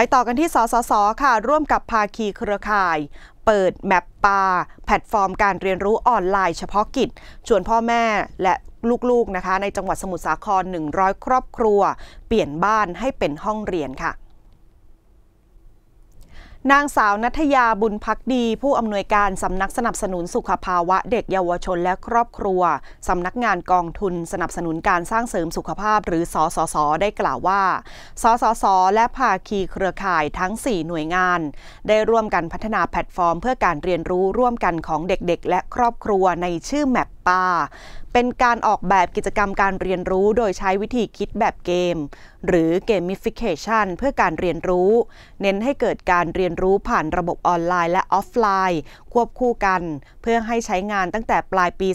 ไปต่อกันที่สสส ค่ะ ร่วมกับภาคีเครือข่าย เปิดแมปปาแพลตฟอร์มการเรียนรู้ออนไลน์เฉพาะกิจชวนพ่อแม่และลูกๆนะคะ ในจังหวัดสมุทรสาคร 100 ครอบครัว เปลี่ยนบ้านให้เป็นห้องเรียนค่ะนางสาวนัทยาบุญพักดีผู้อำนวยการ สำนักสนับสนุนสุขภาวะเด็กเยาวชนและครอบครัวสำนักงานกองทุนสนับสนุนการสร้างเสริมสุขภาพหรือสสสได้กล่าวว่าสสสและภาคีเครือข่ายทั้ง4หน่วยงาน ได้ร่วมกันพัฒนาแพลตฟอร์มเพื่อการเรียนรู้ร่วมกันของเด็กๆและครอบครัวในชื่อแมปป้าเป็นการออกแบบกิจกรรมการเรียนรู้โดยใช้วิธีคิดแบบเกม หรือเกมมิฟิเคชันเพื่อการเรียนรู้ เน้นให้เกิดการเรียนรู้ผ่านระบบออนไลน์ และออฟไลน์ ควบคู่กัน เพื่อให้ใช้งานตั้งแต่ปลายปี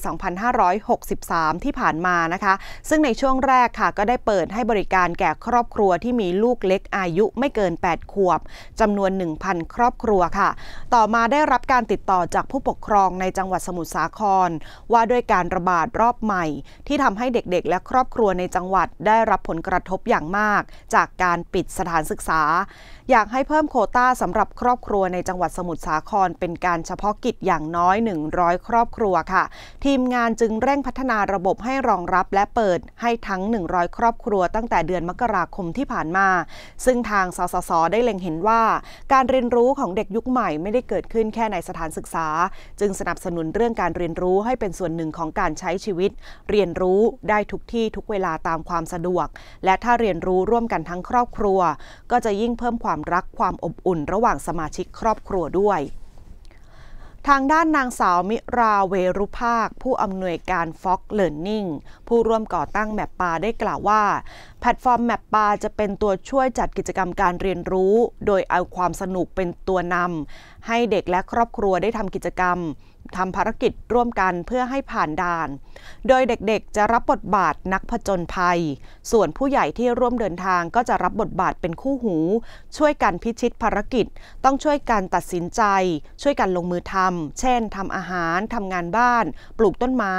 2563 ที่ผ่านมานะคะ ซึ่งในช่วงแรกค่ะก็ได้เปิดให้บริการแก่ครอบครัว ที่มีลูกเล็กอายุไม่เกิน 8 ขวบจำนวน 1,000 ครอบครัวค่ะ ต่อมาได้รับการติดต่อจากผู้ปกครองในจังหวัดสมุทรสาคร ว่าด้วยการระบาดรอบอบใหม่ ที่ทำให้เด็กๆและครอบครัวในจังหวัดได้รับผลกระทบอย่างมาก จากการปิดสถานศึกษา อยากให้เพิ่มโคต้าสำหรับครอบครัวในจังหวัดสมุทรสาคร เป็นการเฉพาะกิจอย่างน้อย 100 ครอบครัวค่ะ ทีมงานจึงเร่งพัฒนาระบบให้รองรับและเปิดให้ทั้ง 100 ครอบครัวตั้งแต่เดือนมกราคมที่ผ่านมา ซึ่งทางสสสได้เล็งเห็นว่า การเรียนรู้ของเด็กยุคใหม่ไม่ได้เกิดขึ้นแค่ในสถานศึกษา จึงสนับสนุนเรื่องการเรียนรู้ให้เป็นส่วนหนึ่งของการใช้ชีวิตีวิตเรียนรู้ได้ทุกที่ทุกเวลาตามความสะดวก และถ้าเรียนรู้ร่วมกันทั้งครอบครัว ก็จะยิ่งเพิ่มความรักความอบอุ่นระหว่างสมาชิกครอบครัวด้วย ทางด้านนางสาวมิราเวรุภาค ผู้อำนวยการ Fox Learning ผู้ร่วมก่อตั้งแมปปาได้กล่าวว่า แพลตฟอร์มแมปปาจะเป็นตัวช่วยจัดกิจกรรมการเรียนรู้ โดยเอาความสนุกเป็นตัวนำให้เด็กและครอบครัวได้ทำกิจกรรมทำภารกิจร่วมกันเพื่อให้ผ่านด่าน โดยเด็กๆ จะรับบทบาทนักผจญภัย ส่วนผู้ใหญ่ที่ร่วมเดินทางก็จะรับบทบาทเป็นคู่หู ช่วยกันพิชิตภารกิจ ต้องช่วยกันตัดสินใจ ช่วยกันลงมือทำเช่นทำอาหารทำงานบ้าน ปลูกต้นไม้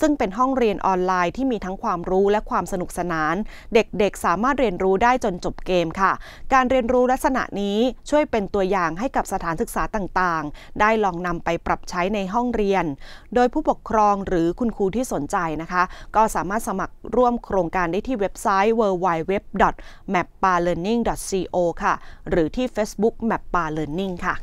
ซึ่งเป็นห้องเรียนออนไลน์ที่มีทั้งความรู้และความสนุกสนาน เด็กๆ สามารถเรียนรู้ได้จนจบเกมค่ะ การเรียนรู้ลักษณะนี้ช่วยเป็นตัวอย่างให้กับสถานศึกษาต่างๆ ได้ลองนำไปปรับใช้ในในห้องเรียน โดยผู้ปกครองหรือคุณครูที่สนใจนะคะ ก็สามารถสมัครร่วมโครงการได้ที่เว็บไซต์ www.mappa learning co ค่ะ หรือที่ Facebook mappa learning ค่ะ